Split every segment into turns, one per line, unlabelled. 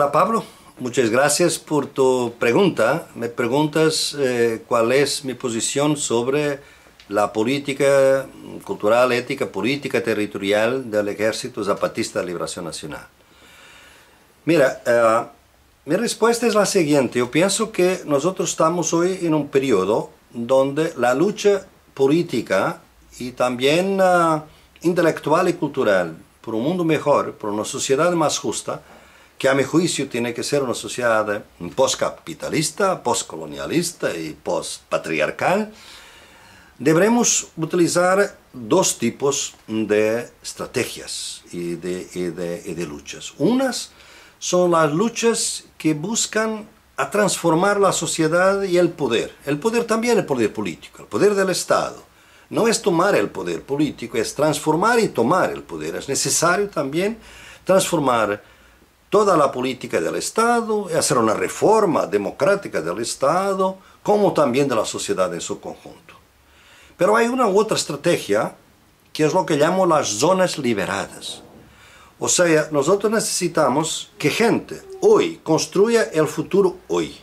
Hola Pablo, muchas gracias por tu pregunta. Me preguntas eh, cuál es mi posición sobre la política cultural, ética, política territorial del Ejército Zapatista de Liberación Nacional. Mira, eh, mi respuesta es la siguiente. Yo pienso que nosotros estamos hoy en un periodo donde la lucha política y también eh, intelectual y cultural por un mundo mejor, por una sociedad más justa, que a mi juicio tiene que ser una sociedad eh, postcapitalista, postcolonialista y postpatriarcal, Deberemos utilizar dos tipos de estrategias y de, luchas. Unas son las luchas que buscan a transformar la sociedad y el poder. El poder también el poder político, el poder del Estado. No es tomar el poder político, es transformar y tomar el poder. Es necesario también transformar toda la política del Estado, hacer una reforma democrática del Estado, como también de la sociedad en su conjunto. Pero hay una otra estrategia que es lo que llamo las zonas liberadas. O sea, nosotros necesitamos que gente hoy construya el futuro hoy,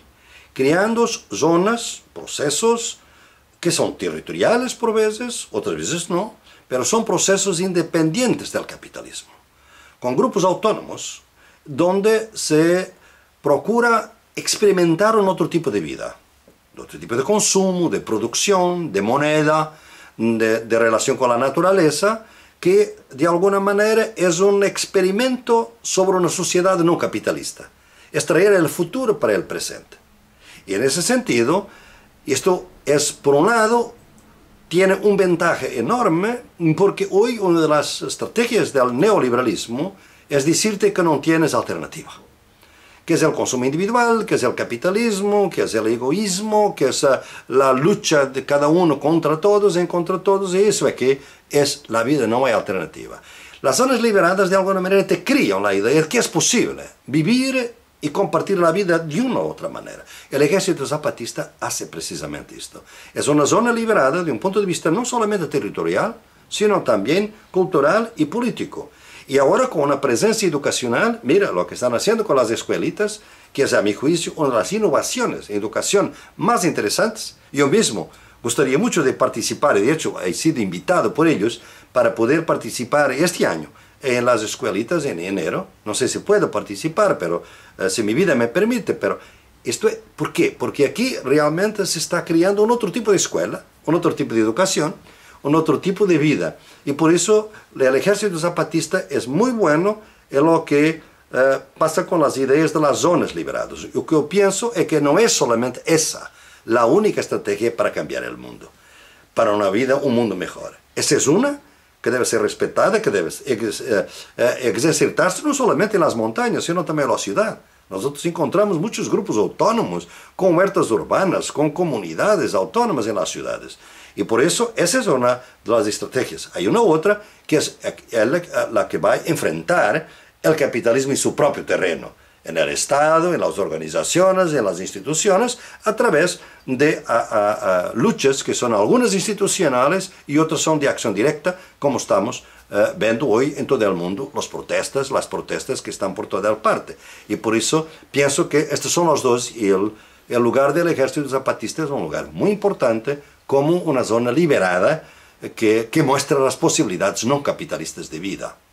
creando zonas, procesos que son territoriales por veces, otras veces no, pero son procesos independientes del capitalismo, con grupos autónomos donde se procura experimentar un otro tipo de vida, otro tipo de consumo, de producción, de moneda, de, relación con la naturaleza, que de alguna manera es un experimento sobre una sociedad no capitalista. Extraer el futuro para el presente. Y en ese sentido, esto es, por un lado, tiene un ventaja enorme porque hoy una de las estrategias del neoliberalismo es decirte que no tienes alternativa. Que es el consumo individual, que es el capitalismo, que es el egoísmo, que es eh, la lucha de cada uno contra todos, en contra todos, y eso es que es la vida, no hay alternativa. Las zonas liberadas de alguna manera te crían la idea de que es posible vivir y compartir la vida de una u otra manera. El ejército zapatista hace precisamente esto. Es una zona liberada de un punto de vista no solamente territorial, sino también cultural y político. Y ahora con una presencia educacional, mira lo que están haciendo con las escuelitas, que es a mi juicio una de las innovaciones en educación más interesantes. Yo mismo gustaría mucho de participar, de hecho he sido invitado por ellos para poder participar este año en las escuelitas en enero. No sé si puedo participar, pero eh, si mi vida me permite, pero esto, ¿por qué? Porque aquí realmente se está creando un otro tipo de escuela, un otro tipo de educación, un otro tipo de vida. Y por eso el ejército zapatista es muy bueno en lo que eh, pasa con las ideas de las zonas liberadas. Lo que yo pienso es que no es solamente esa la única estrategia para cambiar el mundo, para una vida, un mundo mejor. Esa es una que debe ser respetada, que debe ex, eh, eh, exercitarse no solamente en las montañas, sino también en la ciudad. Nosotros encontramos muchos grupos autónomos, con huertas urbanas, con comunidades autónomas en las ciudades. Y por eso esa es una de las estrategias. Hay una otra que es eh, eh, la que va a enfrentar el capitalismo en su propio terreno, en el Estado, en las organizaciones, en las instituciones, a través de luchas que son algunas institucionales y otras son de acción directa, como estamos eh, viendo hoy en todo el mundo las protestas, las protestas que están por toda la parte. Y por eso pienso que estos son los dos y el, el lugar del ejército zapatista es un lugar muy importante como una zona liberada eh, que, que muestra las posibilidades no capitalistas de vida.